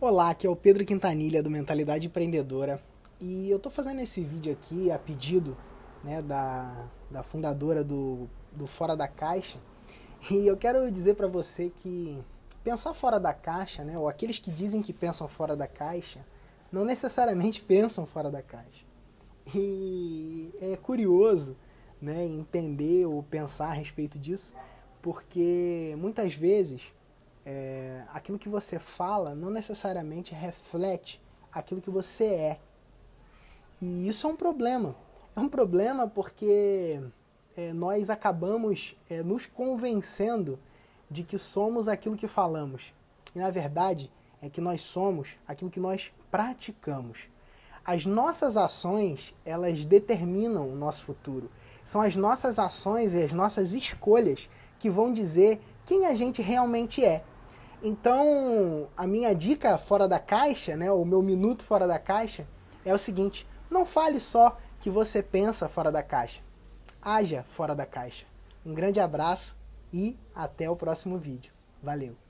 Olá, aqui é o Pedro Quintanilha do Mentalidade Empreendedora e eu estou fazendo esse vídeo aqui a pedido né, da, da fundadora do, do Fora da Caixa e eu quero dizer para você que pensar fora da caixa, né, ou aqueles que dizem que pensam fora da caixa, não necessariamente pensam fora da caixa. E é curioso né, entender ou pensar a respeito disso, porque muitas vezes é, aquilo que você fala não necessariamente reflete aquilo que você é. E isso é um problema. É um problema porque é, nós acabamos é, nos convencendo de que somos aquilo que falamos. E na verdade é que nós somos aquilo que nós praticamos. As nossas ações, elas determinam o nosso futuro. São as nossas ações e as nossas escolhas que vão dizer quem a gente realmente é. Então, a minha dica fora da caixa, né, o meu minuto fora da caixa, é o seguinte: não fale só que você pensa fora da caixa. Haja fora da caixa. Um grande abraço e até o próximo vídeo. Valeu!